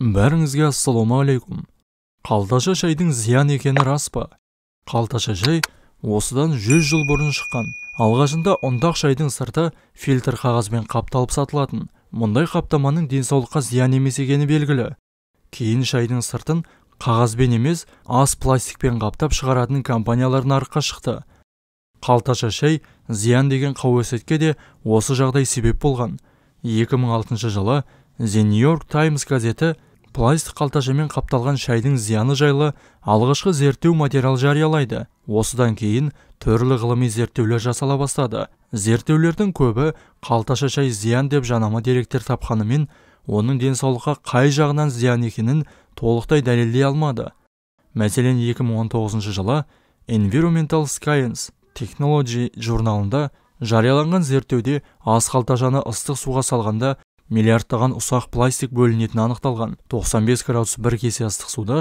бәріңізге ассалаумағалейкум қалташа шайдың зиян екені рас па қалташа шай осыдан 100 жыл бұрын шыққан алғашында ұнтақ шайдың сырты фильтр қағазбен қапталып сатылатын мұндай қаптаманың денсаулыққа зиян емес екені белгілі кейін шайдың сыртын қағазбен емес ас пластикпен қаптап шығаратын компаниялар нарыққа шықты қалташа шай зиян деген қауесетке де осы жағдай себеп болған 2006 жылы The New York Times газеті пластик қалташамен қапталған шайдың зияны жайлы алғашқы зерттеу материал жариялайды осыдан кейін түрлі ғылыми зерттеулер жасала бастады зерттеулердің көбі қалташа шай зиян деп жанама деректер тапқанымен оның денсаулыққа қай жағынан зиян екенін толықтай дәлелдей алмады мәселен 2019 жылы environmental science technology журналында жарияланған зерттеуде ас қалташаны ыстық суға салғанда миллиардтаған ұсақ пластик бөлінетіні анықталған 95 градус бір кесе ыстық суды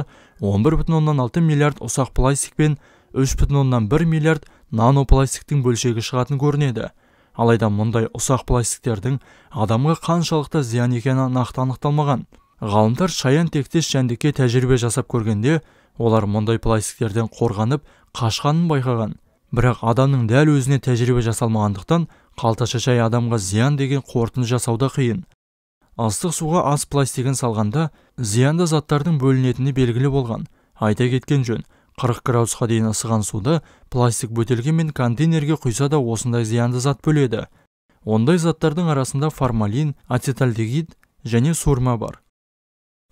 11,6 миллиард ұсақ пластик пен 3,1 миллиард нанопластиктің бөлшегі шығатын көрінеді алайда мұндай ұсақ пластиктердің адамға қаншалықты зиян екені нақты анықталмаған ғалымдар шаян тектес жәндікке тәжірибе жасап көргенде олар мұндай пластиктерден қорғанып қашқанын байқаған бірақ адамның дәл өзіне тәжірибе жасалмағандықтан қалташа адамға зиян деген қорытынды жасауда қиын Астық суға ас пластигін салғанда зиянды заттардың бөлінетіні белгілі болған айта кеткен жөн 40 градусқа дейін ысыған суды пластик бөтелге мен контейнерге құйса да осындай зиянды зат бөледі ондай заттардың арасында формалин ацетальдегид және сурма бар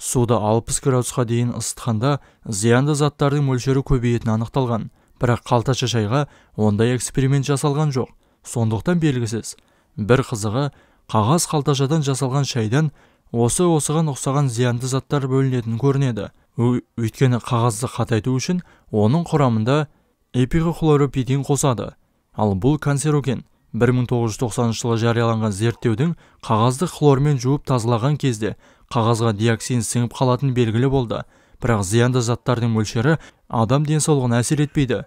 суды 60 градусқа дейін ысытқанда зиянды заттардың мөлшері көбейетіні анықталған бірақ қалташа шайға ондай эксперимент жасалған жоқ сондықтан белгісіз бір қызығы қағаз қалташадан жасалған шайдан осы осыған ұқсаған зиянды заттар бөлінетін көрінеді өйткені қағазды қатайту үшін оның құрамында эпихлоропидин қосады ал бұл канцероген 1990 жылы жарияланған зерттеудің қағазды хлормен жуып тазалаған кезде қағазға диоксин сіңіп қалатын белгілі болды бірақ зиянды заттардың мөлшері адам денсаулығына әсер етпейді